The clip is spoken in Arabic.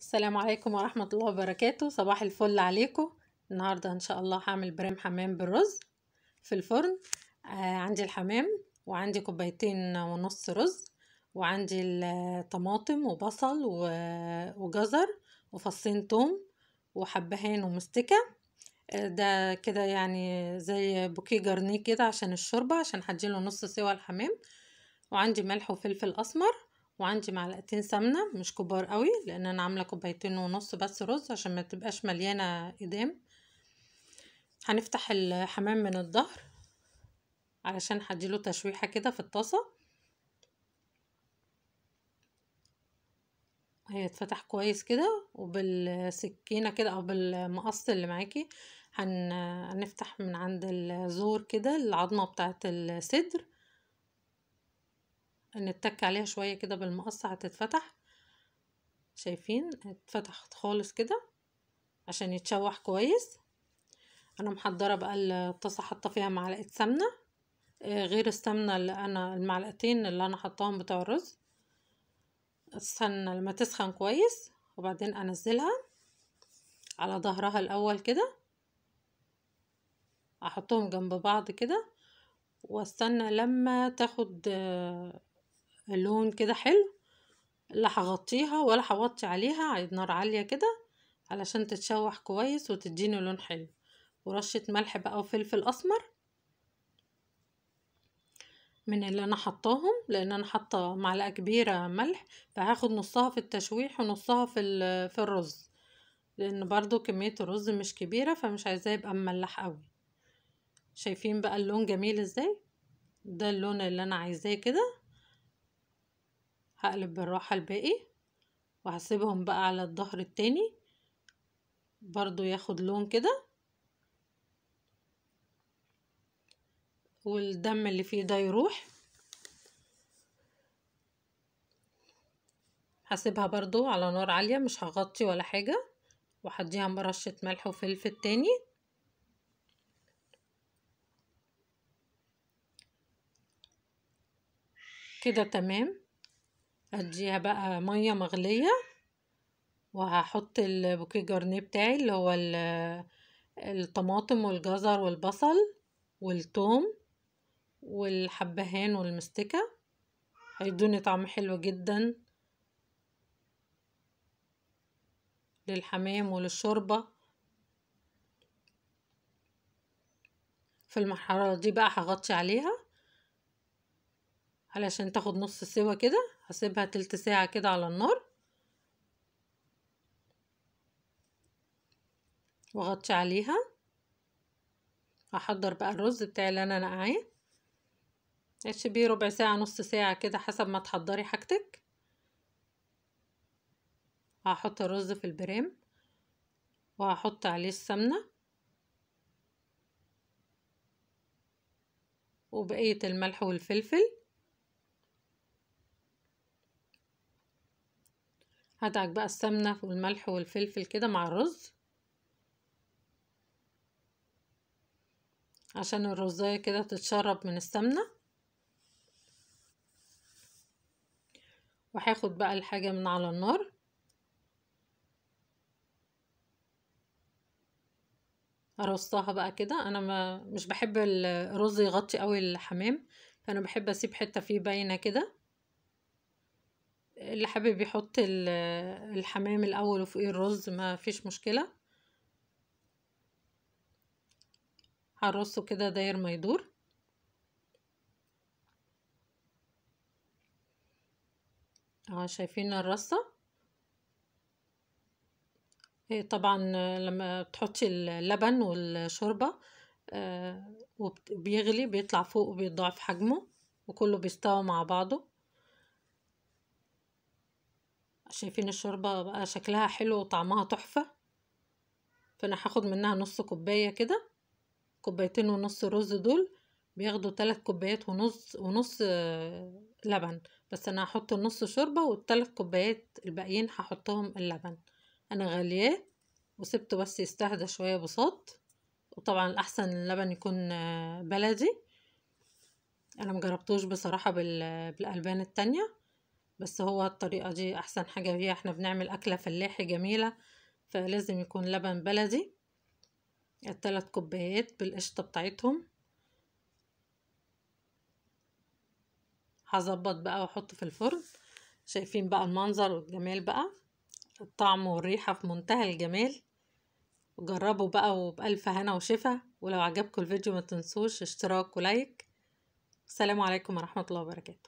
السلام عليكم ورحمة الله وبركاته صباح الفل عليكم النهاردة ان شاء الله هعمل برام حمام بالرز في الفرن آه عندي الحمام وعندي كوبايتين ونص رز وعندي الطماطم وبصل وجزر وفصين توم وحبهان ومستكه آه، ده كده يعني زي بوكيه جرنيه كده عشان الشوربه عشان هديله نص سوا الحمام وعندي ملح وفلفل اسمر وعندي معلقتين سمنة مش كبار قوي لان انا عاملة كوبايتين ونص بس رز عشان ما تبقاش مليانة ايدام هنفتح الحمام من الظهر علشان هديله تشويحة كده في الطاسة هيتفتح كويس كده وبالسكينة كده او بالمقص اللي معاكي هنفتح من عند الزور كده العظمة بتاعة الصدر نتك عليها شوية كده بالمقص هتتفتح شايفين اتفتحت خالص كده عشان يتشوح كويس انا محضرة بقى الطاسة حاطة فيها معلقة سمنة آه، غير السمنة اللي انا المعلقتين اللي انا حطاهم بتوع الرز استنى لما تسخن كويس وبعدين انزلها على ظهرها الاول كده احطهم جنب بعض كده واستنى لما تاخد آه، لون كده حلو لا هغطيها ولا هوطي عليها على نار عالية كده علشان تتشوح كويس وتديني لون حلو ورشة ملح بقى وفلفل أسمر من اللي أنا حطاهم لأن أنا حاطة معلقة كبيرة ملح فهاخد نصها في التشويح ونصها في, في الرز لأن برضو كمية الرز مش كبيرة فمش عايزاه يبقى مملح قوي شايفين بقى اللون جميل ازاي ده اللون اللي أنا عايزاه كده هقلب بالراحة الباقي وهسيبهم بقى على الظهر التاني برضو ياخد لون كده والدم اللي فيه ده يروح هسيبها برضو على نار عالية مش هغطي ولا حاجة وحديها برشة ملح وفلفل تاني كده تمام هديها بقى مية مغلية وهحط البوكيه جارنيه بتاعي اللي هو الطماطم والجزر والبصل والثوم والحبهان والمستكة هيدوني طعم حلو جدا للحمام وللشوربة في المرحلة دي بقى هغطي عليها علشان تاخد نص سوا كده هسيبها تلت ساعة كده على النار واغطي عليها هحضر بقى الرز بتاعي اللي انا نقعيه عيش بيه ربع ساعة نص ساعة كده حسب ما تحضري حاجتك هحط الرز في البريم وهحط عليه السمنة وبقية الملح والفلفل هدعك بقى السمنة والملح والفلفل كده مع الرز عشان الرزاية كده تتشرب من السمنة وهاخد بقى الحاجة من على النار ارصها بقى كده انا ما مش بحب الرز يغطي قوي الحمام فانا بحب اسيب حتة فيه باينة كده اللي حابب يحط الحمام الاول وفوقيه الرز ما فيش مشكله هرصه كده داير ما يدور اه شايفين الرصه إيه، طبعا لما بتحطي اللبن والشوربه آه، وبيغلي بيطلع فوق وبيضاعف حجمه وكله بيستوى مع بعضه شايفين الشوربة بقى شكلها حلو وطعمها تحفة فانا هاخد منها نص كوباية كده كوبايتين ونص رز دول بياخدوا تلات كوبايات ونص ونص آه، لبن بس انا هحط النص شوربة والتلات كوبايات الباقيين هحطهم اللبن انا غالية وسبته بس يستهدى شوية بساط وطبعا الاحسن اللبن يكون آه، بلدي انا مجربتوش بصراحة آه، بالالبان التانية بس هو الطريقة دي أحسن حاجة فيها احنا بنعمل أكلة فلاحي جميلة فلازم يكون لبن بلدي الثلاث كوبايات بالقشطة بتاعتهم هظبط بقى واحطه في الفرن شايفين بقى المنظر والجمال بقى الطعم والريحة في منتهى الجمال جربوا بقى وبألف هنا وشفا ولو عجبكم الفيديو ما تنسوش اشتراك ولايك السلام عليكم ورحمة الله وبركاته